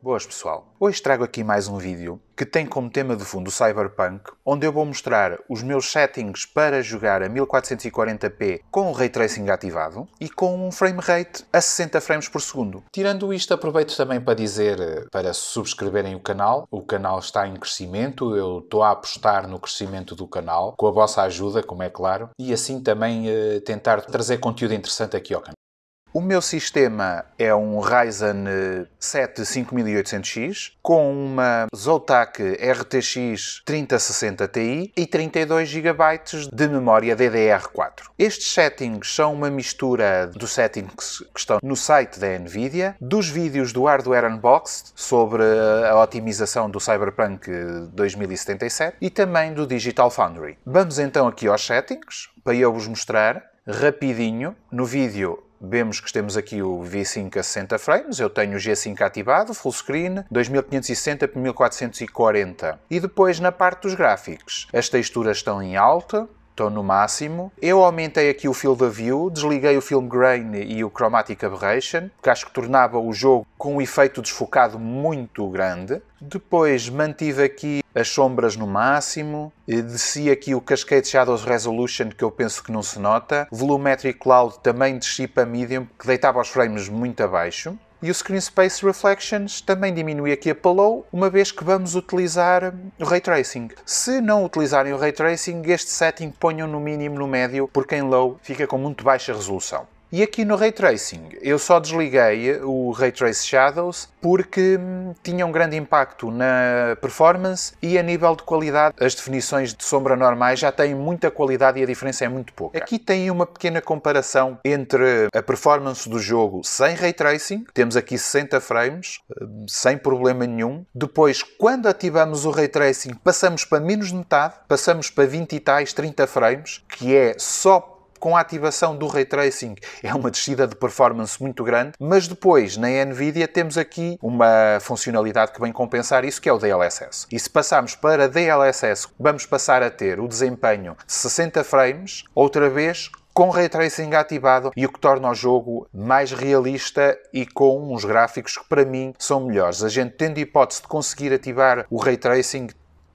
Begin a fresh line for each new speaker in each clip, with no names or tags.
Boas pessoal, hoje trago aqui mais um vídeo que tem como tema de fundo o Cyberpunk, onde eu vou mostrar os meus settings para jogar a 1440p com o Ray Tracing ativado e com um frame rate a 60 frames por segundo. Tirando isto, aproveito também para dizer eh, para subscreverem o canal. O canal está em crescimento, eu estou a apostar no crescimento do canal, com a vossa ajuda, como é claro, e assim também eh, tentar trazer conteúdo interessante aqui ao canal. O meu sistema é um Ryzen 7 eh, 5800X com uma Zotac RTX 3060 Ti e 32 GB de memória DDR4. Estes settings são uma mistura dos settings que estão no site da Nvidia, dos vídeos do Hardware Unboxed sobre a otimização do Cyberpunk 2077 e também do Digital Foundry. Vamos então aqui aos settings para eu vos mostrar rapidinho. No vídeo Vemos que temos aqui o V5 a 60 frames, eu tenho o G5 ativado, full screen, 2560 por 1440. E depois na parte dos gráficos, as texturas estão em alta, estou no máximo. Eu aumentei aqui o Field of View, desliguei o Film Grain e o Chromatic Aberration, que acho que tornava o jogo com um efeito desfocado muito grande. Depois mantive aqui as sombras no máximo, desci aqui o Cascade Shadows Resolution, que eu penso que não se nota, Volumetric Cloud também desci para Medium, que deitava os frames muito abaixo. E o Screen Space Reflections também diminui aqui a Palou, uma vez que vamos utilizar hum, o Ray Tracing. Se não utilizarem o Ray Tracing, este setting ponham no mínimo no médio, porque em Low fica com muito baixa resolução. E aqui no Ray Tracing, eu só desliguei o Ray Trace Shadows porque hum, tinha um grande impacto na performance e a nível de qualidade. As definições de sombra normais já têm muita qualidade e a diferença é muito pouca. Aqui tem uma pequena comparação entre a performance do jogo sem Ray Tracing, temos aqui 60 frames, hum, sem problema nenhum. Depois, quando ativamos o Ray Tracing, passamos para menos de metade, passamos para 20 e tais, 30 frames, que é só com a ativação do ray tracing é uma descida de performance muito grande, mas depois na Nvidia temos aqui uma funcionalidade que vem compensar isso que é o DLSS. E se passarmos para DLSS, vamos passar a ter o desempenho de 60 frames, outra vez com ray tracing ativado e o que torna o jogo mais realista e com uns gráficos que para mim são melhores. A gente tendo a hipótese de conseguir ativar o ray tracing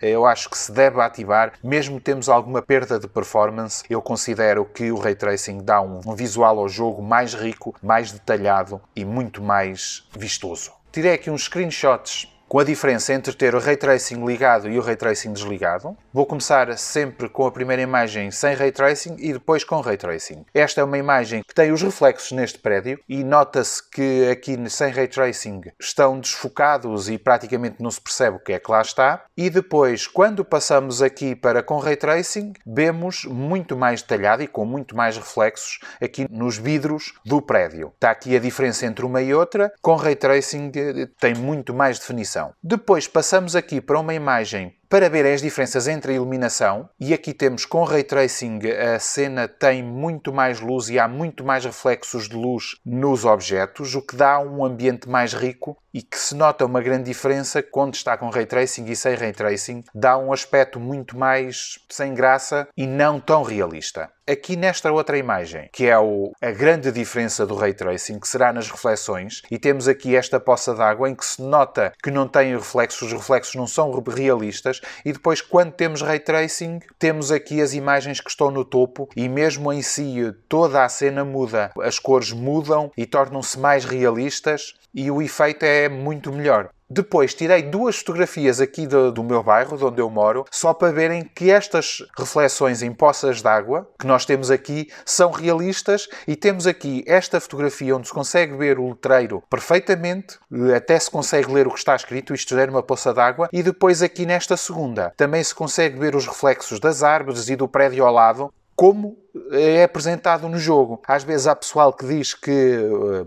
eu acho que se deve ativar, mesmo temos alguma perda de performance, eu considero que o ray tracing dá um, um visual ao jogo mais rico, mais detalhado e muito mais vistoso. Tirei aqui uns screenshots com a diferença entre ter o Ray Tracing ligado e o Ray Tracing desligado. Vou começar sempre com a primeira imagem sem Ray Tracing e depois com Ray Tracing. Esta é uma imagem que tem os reflexos neste prédio e nota-se que aqui sem Ray Tracing estão desfocados e praticamente não se percebe o que é que lá está. E depois, quando passamos aqui para com Ray Tracing, vemos muito mais detalhado e com muito mais reflexos aqui nos vidros do prédio. Está aqui a diferença entre uma e outra. Com Ray Tracing eh, tem muito mais definição. Depois passamos aqui para uma imagem para verem as diferenças entre a iluminação. E aqui temos com ray tracing a cena tem muito mais luz e há muito mais reflexos de luz nos objetos, o que dá um ambiente mais rico e que se nota uma grande diferença quando está com ray tracing e sem ray tracing, dá um aspecto muito mais sem graça e não tão realista. Aqui nesta outra imagem, que é o, a grande diferença do ray tracing, que será nas reflexões, e temos aqui esta poça d'água em que se nota que não tem reflexos, os reflexos não são realistas, e depois, quando temos ray tracing, temos aqui as imagens que estão no topo e mesmo em si toda a cena muda. As cores mudam e tornam-se mais realistas e o efeito é muito melhor. Depois tirei duas fotografias aqui do, do meu bairro, de onde eu moro, só para verem que estas reflexões em poças d'água que nós temos aqui são realistas e temos aqui esta fotografia onde se consegue ver o letreiro perfeitamente, até se consegue ler o que está escrito, isto é uma poça d'água, e depois aqui nesta segunda também se consegue ver os reflexos das árvores e do prédio ao lado, como eh, é apresentado no jogo. Às vezes há pessoal que diz que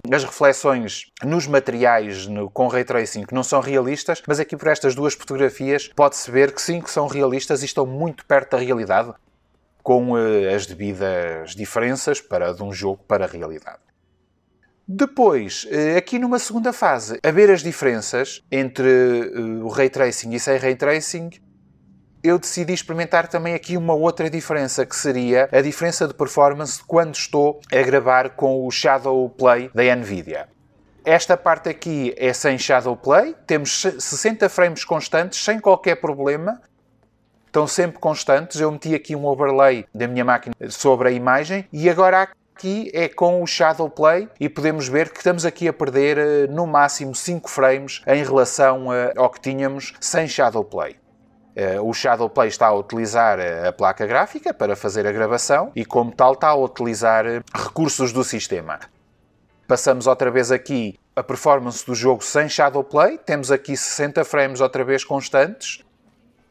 eh, as reflexões nos materiais no, com ray tracing não são realistas, mas aqui por estas duas fotografias pode-se ver que sim, que são realistas e estão muito perto da realidade, com uh, as devidas diferenças para de um jogo para a realidade. Depois, aqui numa segunda fase, a ver as diferenças entre o ray tracing e sem ray tracing, eu decidi experimentar também aqui uma outra diferença, que seria a diferença de performance quando estou a gravar com o Shadow Play da Nvidia. Esta parte aqui é sem Shadow Play, temos 60 frames constantes sem qualquer problema, estão sempre constantes. Eu meti aqui um overlay da minha máquina sobre a imagem e agora aqui é com o Shadow Play e podemos ver que estamos aqui a perder eh, no máximo 5 frames em relação eh, ao que tínhamos sem Shadow Play. Eh, o Shadowplay está a utilizar eh, a placa gráfica para fazer a gravação e, como tal, está a utilizar eh, recursos do sistema. Passamos outra vez aqui a performance do jogo sem Shadowplay. Temos aqui 60 frames outra vez constantes.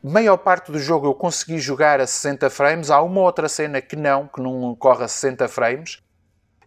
Maior parte do jogo eu consegui jogar a 60 frames. Há uma outra cena que não, que não corre a 60 frames.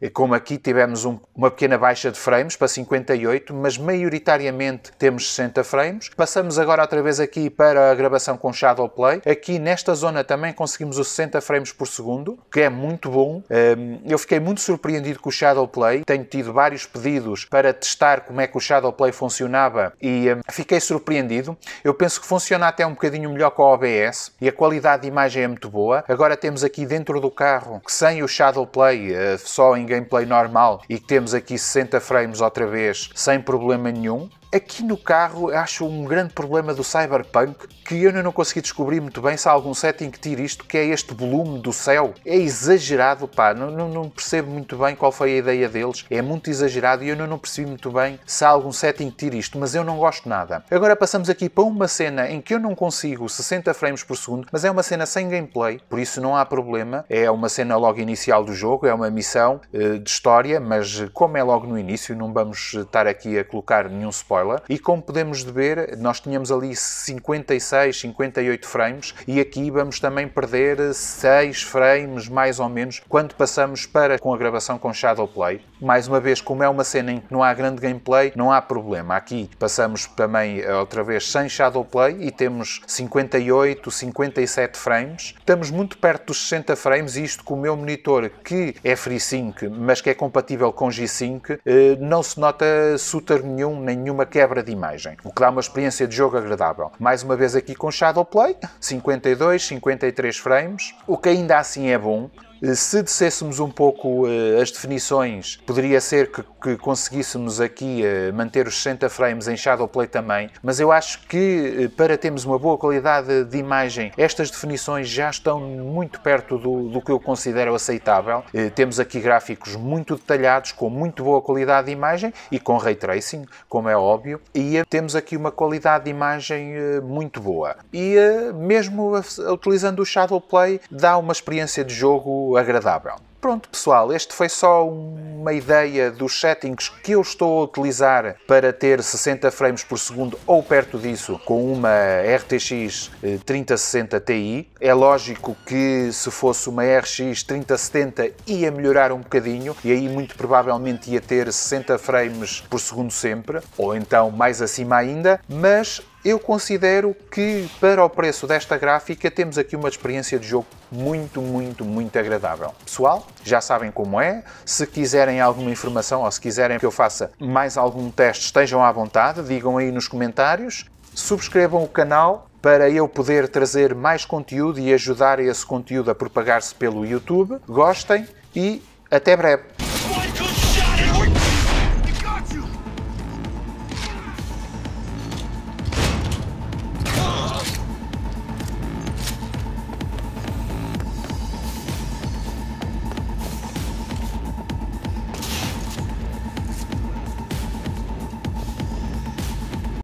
É como aqui tivemos um, uma pequena baixa de frames para 58, mas maioritariamente temos 60 frames. Passamos agora outra vez aqui para a gravação com Shadowplay. Aqui nesta zona também conseguimos os 60 frames por segundo, que é muito bom. Hum, eu fiquei muito surpreendido com o Shadowplay. Tenho tido vários pedidos para testar como é que o Shadowplay funcionava e hum, fiquei surpreendido. Eu penso que funciona até um bocadinho melhor com o OBS e a qualidade de imagem é muito boa. Agora temos aqui dentro do carro que sem o Shadowplay, hum, só em gameplay normal e que temos aqui 60 frames outra vez sem problema nenhum. Aqui no carro acho um grande problema do Cyberpunk que eu não consegui descobrir muito bem se há algum setting que tire isto, que é este volume do céu. É exagerado, pá, não, não, não percebo muito bem qual foi a ideia deles. É muito exagerado e eu não, não percebi muito bem se há algum setting que tire isto, mas eu não gosto nada. Agora passamos aqui para uma cena em que eu não consigo 60 frames por segundo, mas é uma cena sem gameplay, por isso não há problema. É uma cena logo inicial do jogo, é uma missão eh, de história, mas como é logo no início, não vamos estar aqui a colocar nenhum spoiler spoiler. E como podemos ver, nós tínhamos ali 56, 58 frames e aqui vamos também perder 6 frames mais ou menos quando passamos para com a gravação com Shadowplay. Mais uma vez, como é uma cena em que não há grande gameplay, não há problema. Aqui passamos também eh, outra vez sem Shadowplay e temos 58, 57 frames. Estamos muito perto dos 60 frames e isto com o meu monitor que é FreeSync, mas que é compatível com G-Sync, eh, não se nota suter nenhum, nenhuma quebra de imagem, o que dá uma experiência de jogo agradável. Mais uma vez aqui com Shadowplay, 52, 53 frames, o que ainda assim é bom, eh, se dissessemos um pouco uh, as definições, poderia ser que, que conseguíssemos aqui uh, manter os 60 frames em Shadowplay também, mas eu acho que uh, para termos uma boa qualidade de imagem, estas definições já estão muito perto do, do que eu considero aceitável. Temos aqui gráficos muito detalhados, com muito boa qualidade de imagem e com ray tracing, como é óbvio, e temos aqui uma qualidade de imagem muito boa. E mesmo utilizando o Shadowplay, dá uma experiência de jogo agradável. Pronto, pessoal, este foi só uma ideia dos settings que eu estou a utilizar para ter 60 frames por segundo ou perto disso com uma RTX 3060 eh, Ti. É lógico que se fosse uma RX 3070 ia melhorar um bocadinho e aí muito provavelmente ia ter 60 frames por segundo sempre, ou então mais acima ainda, mas eu considero que para o preço desta gráfica temos aqui uma experiência de jogo muito, muito, muito agradável. Pessoal, já sabem como é. Se quiserem alguma informação ou se quiserem que eu faça mais algum teste, estejam à vontade, digam aí nos comentários. Subscrevam o canal para eu poder trazer mais conteúdo e ajudar esse conteúdo a propagar-se pelo YouTube. Gostem e até breve!